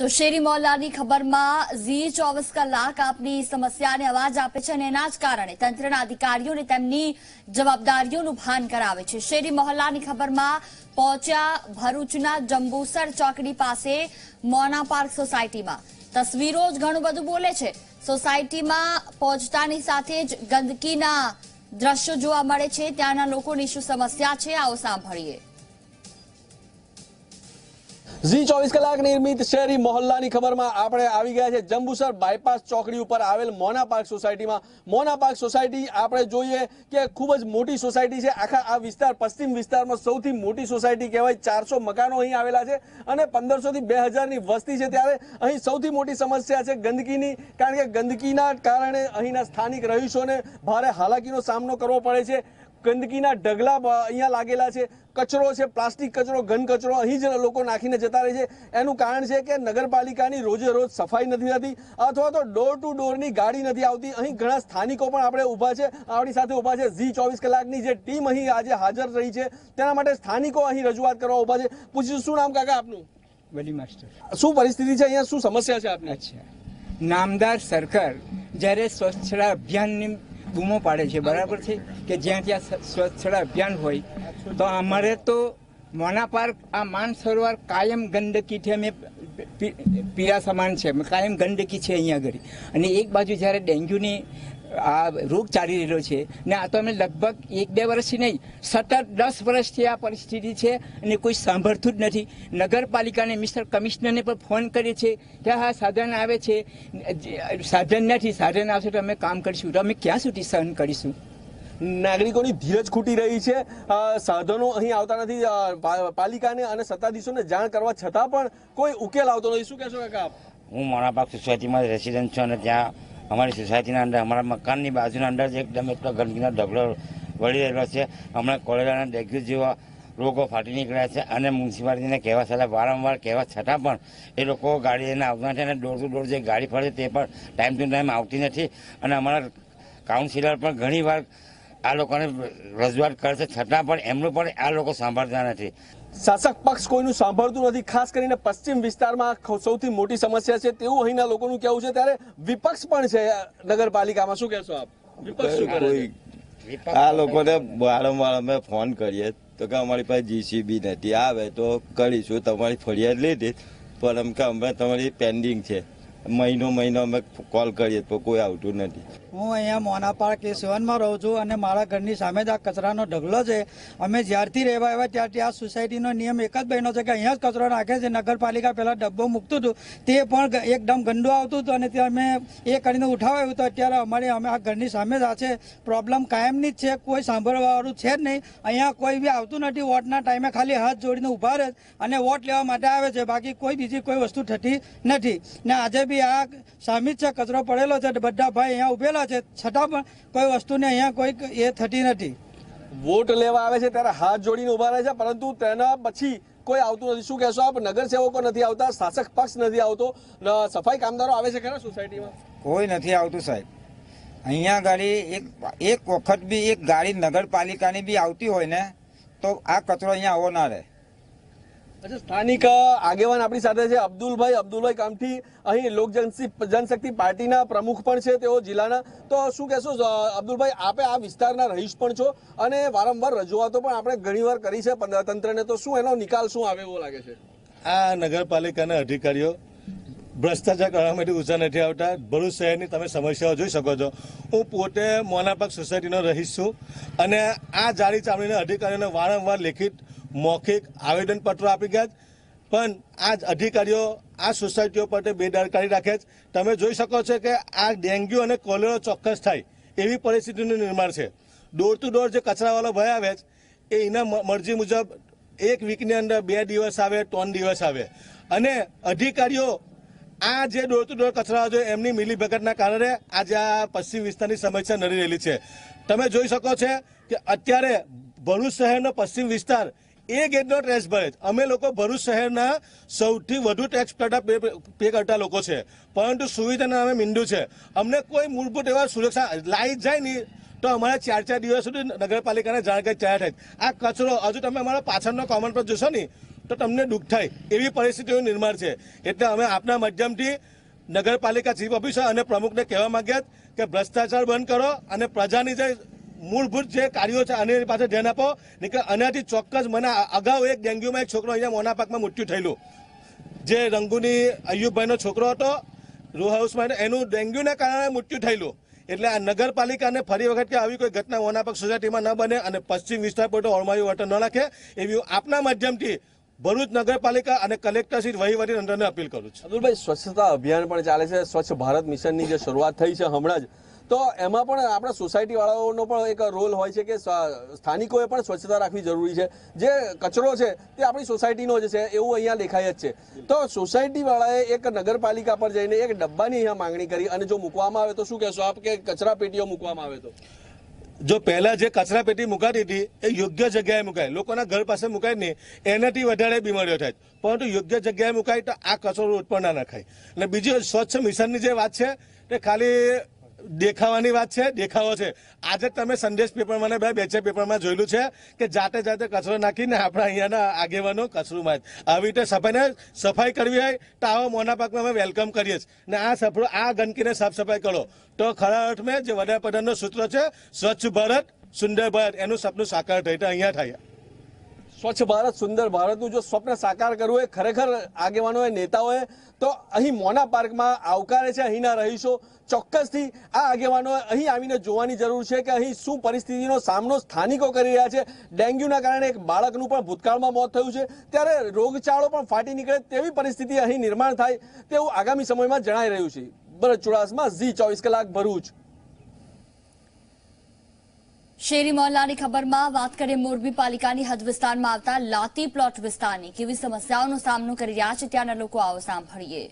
તો શેરી મોલ્લાની ખબરમાં ઝી ચોવીસ કલાક આપની સમસ્યાને અવાજ આપે છે અને એના જ કારણે તંત્રના અધિકારીઓને તેમની જવાબદારીઓનું ભાન કરાવે છે શેરી મોહલ્લાની ખબરમાં પહોંચ્યા ભરૂચના જંબુસર ચોકડી પાસે મોના પાર્ક સોસાયટીમાં તસવીરો જ ઘણું બધું બોલે છે સોસાયટીમાં પહોંચતાની સાથે જ ગંદકીના દ્રશ્યો જોવા મળે છે ત્યાંના લોકોની શું સમસ્યા છે આવો સાંભળીએ ઝી ચોવીસ કલાક નિર્મિત શહેરી મોહલ્લાની ખબરમાં આપણે આવી ગયા છે જંબુસર બાયપાસ ચોકડી ઉપર આવેલ મોના પાર્ક સોસાયટીમાં મોના પાર્ક સોસાયટી આપણે જોઈએ કે ખૂબ જ મોટી સોસાયટી છે આખા આ વિસ્તાર પશ્ચિમ વિસ્તારમાં સૌથી મોટી સોસાયટી કહેવાય ચારસો મકાનો અહીં આવેલા છે અને પંદરસોથી બે હજારની વસ્તી છે ત્યારે અહીં સૌથી મોટી સમસ્યા છે ગંદકીની કારણ કે ગંદકીના કારણે અહીંના સ્થાનિક રહીશોને ભારે હાલાકીનો સામનો કરવો પડે છે ગંદકીના ઢગલા અહીંયા લાગેલા છે કચરો છે પ્લાસ્ટિક કચરો ઘન કચરો અહીં જ લોકો નાખીને જતા રહે છે એનું કારણ છે કે નગરપાલિકાની રોજે રોજ સફાઈ નથી થતી અથવા તો ડોર ટુ ડોરની ગાડી નથી આવતી અહીં ઘણા સ્થાનિકો પણ આપણે ઊભા છે આપણી સાથે ઊભા છે ઝી ચોવીસ કલાકની જે ટીમ અહીં આજે હાજર રહી છે તેના માટે સ્થાનિકો અહીં રજૂઆત કરવા ઊભા છે પૂછ્યું શું નામ કાકા આપનું વલી માસ્ટર શું પરિસ્થિતિ છે અહીંયા શું સમસ્યા છે આપને અચ્છા નામદાર સરકાર જ્યારે સ્વચ્છતા અભિયાનની બૂમો પાડે છે બરાબર છે કે જ્યાં ત્યાં સ્વચ્છતા અભિયાન હોય તો અમારે તો મોના પાર્ક આ માન સરોવર કાયમ ગંદકીથી અમે પીડા સમાન છે કાયમ ગંદકી છે અહીંયા આગળ અને એક બાજુ જ્યારે ડેન્ગ્યુની આ રોગ ચાલી રહ્યો છે ને આ તો અમે લગભગ એક બે વર્ષથી નહીં સતત દસ વર્ષથી આ પરિસ્થિતિ છે અને કોઈ સાંભળતું જ નથી નગરપાલિકાને મિસ્ટર કમિશનરને પણ ફોન કરીએ છીએ કે હા સાધન આવે છે સાધન નથી સાધન આવશે તો અમે કામ કરીશું તો અમે ક્યાં સુધી સહન કરીશું નાગરિકોની ધીરજ ખૂટી રહી છે સાધનો અહીં આવતા નથી પાલિકાને અને સત્તાધીશોને જાણ કરવા છતાં પણ કોઈ ઉકેલ આવતો નથી શું કહેશો કાકા આપ હું મોરાબાગ સોસાયટીમાં રેસિડેન્ટ છું અને ત્યાં અમારી સોસાયટીના અંદર અમારા મકાનની બાજુના અંદર એકદમ એટલો ગંદકીનો ઢગલો વળી રહેલો છે હમણાં કોલેરાના ડેગ્યુ જેવા રોગો ફાટી નીકળ્યા છે અને મ્યુનિસિપાલિટીને કહેવા છતાં વારંવાર કહેવા છતાં પણ એ લોકો ગાડી લઈને આવતા નથી અને દોડતું દોડ જે ગાડી ફરે તે પણ ટાઈમ ટુ ટાઈમ આવતી નથી અને અમારા કાઉન્સિલર પણ ઘણીવાર આ લોકોને રજૂઆત કરશે છતાં પણ એમનું પણ આ લોકો સાંભળતા નથી શાસક પક્ષ કોઈનું સાંભળતું નથી ખાસ કરીને પશ્ચિમ વિસ્તારમાં સૌથી મોટી સમસ્યા છે તેવું અહીંના લોકોનું કેવું છે ત્યારે વિપક્ષ પણ છે નગરપાલિકામાં શું કહેશો આપ વિપક્ષ શું કરે આ લોકોને વારંવાર અમે ફોન કરીએ તો કે અમારી પાસે જીસીબી નથી આવે તો કરીશું તમારી ફરિયાદ લીધી પણ એમ કે અમે તમારી પેન્ડિંગ છે મહિનો મહિનો અમે કોલ કરીએ તો કોઈ આવતું નથી હું અહીંયા મોનાપાળ કે રહું છું અને મારા ઘરની સામે જ આ કચરાનો ઢગલો છે અમે જ્યારથી રહેવા આવ્યા ત્યારથી આ સોસાયટીનો નિયમ એક જ બન્યો છે કે અહીંયા જ કચરો નાખે છે નગરપાલિકા પહેલાં ડબ્બો મૂકતું હતું તે પણ એકદમ ગંદુ આવતું હતું અને તે અમે એ કરીને ઉઠાવાયું તો અત્યારે અમારે અમે આ ઘરની સામે જ આ છે પ્રોબ્લેમ કાયમની જ છે કોઈ સાંભળવાવાળું છે જ નહીં અહીંયા કોઈ બી આવતું નથી વોટના ટાઈમે ખાલી હાથ જોડીને ઉભા રહે અને વોટ લેવા માટે આવે છે બાકી કોઈ બીજી કોઈ વસ્તુ થતી નથી ને આજે બી આ સામી છે કચરો પડેલો છે બધા ભાઈ અહીંયા ઉભેલા છે છતાં પણ કોઈ વસ્તુને અહીંયા કોઈ એ થતી નથી વોટ લેવા આવે છે ત્યારે હાથ જોડીને ઉભા રહે છે પરંતુ તેના પછી કોઈ આવતું નથી શું કહેશો આપ નગરસેવકો નથી આવતા શાસક પક્ષ નથી આવતો સફાઈ કામદારો આવે છે ખરા સોસાયટીમાં કોઈ નથી આવતું સાહેબ અહીંયા ગાડી એક એક વખત બી એક ગાડી નગરપાલિકાની બી આવતી હોય ને તો આ કચરો અહીંયા આવો ના રહે સ્થાનિક આગેવાન આપણી સાથે છે અબ્દુલભાઈ અબ્દુલભાઈ કામથી અહીં લોક જનશક્તિ પાર્ટીના પ્રમુખ પણ છે તેઓ જિલ્લાના તો શું કહેશો અબ્દુલભાઈ આપે આ વિસ્તારના રહીશ પણ છો અને વારંવાર રજૂઆતો પણ આપણે ઘણીવાર કરી છે તંત્રને તો શું એનો નિકાલ શું આવે એવો લાગે છે આ નગરપાલિકાના અધિકારીઓ ભ્રષ્ટાચાર કરવા માટે ઊંચા નથી આવતા ભરૂચ શહેરની તમે સમસ્યાઓ જોઈ શકો છો હું પોતે મોનાપાક સોસાયટીનો રહીશ છું અને આ જાળી ચામડીના અધિકારીઓને વારંવાર લેખિત મૌખિક આવેદનપત્ર આપી ગયા પણ આ અધિકારીઓ આ સોસાયટીઓ માટે બેદરકારી રાખે છે તમે જોઈ શકો છો કે આ ડેન્ગ્યુ અને કોલેરો ચોક્કસ થાય એવી પરિસ્થિતિનું નિર્માણ છે ડોર ટુ ડોર જે કચરાવાળો ભય આવે છે એ એના મરજી મુજબ એક વીકની અંદર બે દિવસ આવે ત્રણ દિવસ આવે અને અધિકારીઓ આ જે ડોર ટુ ડોર કચરાવાળો છે એમની મિલીભગતના કારણે આજે આ પશ્ચિમ વિસ્તારની સમસ્યા નડી રહેલી છે તમે જોઈ શકો છો કે અત્યારે ભરૂચ શહેરનો પશ્ચિમ વિસ્તાર એ ગેટનો ટેક્સ ભરે અમે લોકો ભરૂચ શહેરના સૌથી વધુ ટેક્સ કરતા પે કરતા લોકો છે પરંતુ સુવિધાના અમે મીંડું છે અમને કોઈ મૂળભૂત એવા સુરક્ષા લાઈટ જાય નહીં તો અમારા ચાર ચાર દિવસ સુધી નગરપાલિકાને જાણકારી તૈયાર થાય આ કચરો હજુ તમે અમારા પાછળનો કોમન પર જોશો ને તો તમને દુઃખ થાય એવી પરિસ્થિતિનું નિર્માણ છે એટલે અમે આપના માધ્યમથી નગરપાલિકા ચીફ ઓફિસર અને પ્રમુખને કહેવા માંગ્યા કે ભ્રષ્ટાચાર બંધ કરો અને પ્રજાની જે મૂળભૂત જે કાર્યો છે આની પાસે ધ્યાન આપો નહીં આનાથી ચોક્કસ મને અગાઉ એક ડેન્ગ્યુમાં એક છોકરો અહીંયા મોના પાકમાં મૃત્યુ થયેલું જે રંગુની અયુબભાઈનો છોકરો હતો રૂ હાઉસમાં એનું ડેન્ગ્યુના કારણે મૃત્યુ થયેલું એટલે આ નગરપાલિકાને ફરી વખત કે આવી કોઈ ઘટના વનાપક સોસાયટીમાં ન બને અને પશ્ચિમ વિસ્તાર પર તો ઓળમાયું વટર ન નાખે એવી આપના માધ્યમથી ભરૂચ નગરપાલિકા અને કલેક્ટર શ્રી વહીવટી તંત્રને અપીલ કરું છું અબ્દુલભાઈ સ્વચ્છતા અભિયાન પણ ચાલે છે સ્વચ્છ ભારત મિશનની જે શરૂઆત થઈ છે હમણાં જ તો એમાં પણ આપણા સોસાયટીવાળાઓનો પણ એક રોલ હોય છે કે સ્થાનિકોએ પણ સ્વચ્છતા રાખવી જરૂરી છે જે કચરો છે તે આપણી સોસાયટીનો જ છે એવું અહીંયા દેખાય જ છે તો સોસાયટીવાળાએ એક નગરપાલિકા પર જઈને એક ડબ્બાની અહીંયા માંગણી કરી અને જો મૂકવામાં આવે તો શું કહેશો આપ કે કચરા પેટીઓ મૂકવામાં આવે તો જો પહેલાં જે કચરા પેટી મુકાતી હતી એ યોગ્ય જગ્યાએ મુકાય લોકોના ઘર પાસે મુકાય નહીં એનાથી વધારે બીમારીઓ થાય પરંતુ યોગ્ય જગ્યાએ મુકાય તો આ કચરો ઉત્પન્ન ના થાય અને બીજી સ્વચ્છ મિશનની જે વાત છે તે ખાલી દેખાવાની વાત છે દેખાવો છે આજે તમે સંદેશ પેપર મને બે બે ચાર પેપરમાં જોયેલું છે કે જાતે જાતે કચરો નાખીને આપણા અહીંયાના આગેવાનો કચરું માં આવી રીતે સફાઈને સફાઈ કરવી હોય તો આવો મોના પાકમાં અમે વેલકમ કરીએ છીએ ને આ સફળ આ ગંદકીને સાફ સફાઈ કરો તો ખરા અર્થમાં જે વડાપ્રધાનનું સૂત્ર છે સ્વચ્છ ભારત સુંદર ભારત એનું સપનું સાકાર થાય તો અહીંયા થાય સ્વચ્છ ભારત સુંદર ભારતનું જો સ્વપ્ન સાકાર કરવું એ ખરેખર આગેવાનોએ નેતાઓએ તો અહીં મોના પાર્કમાં આવકારે છે અહીંના રહીશો ચોક્કસથી આ આગેવાનોએ અહીં આવીને જોવાની જરૂર છે કે અહીં શું પરિસ્થિતિનો સામનો સ્થાનિકો કરી રહ્યા છે ડેન્ગ્યુના કારણે એક બાળકનું પણ ભૂતકાળમાં મોત થયું છે ત્યારે રોગચાળો પણ ફાટી નીકળે તેવી પરિસ્થિતિ અહીં નિર્માણ થાય તેવું આગામી સમયમાં જણાઈ રહ્યું છે ભરત ચુડાસમાં ઝી ચોવીસ કલાક ભરૂચ શેરી મોહલ્લાની ખબરમાં વાત કરીએ મોરબી પાલિકાની હદ વિસ્તારમાં આવતા લાતી પ્લોટ વિસ્તારની કેવી સમસ્યાઓનો સામનો કરી રહ્યા છે ત્યાંના લોકો આવો સાંભળીએ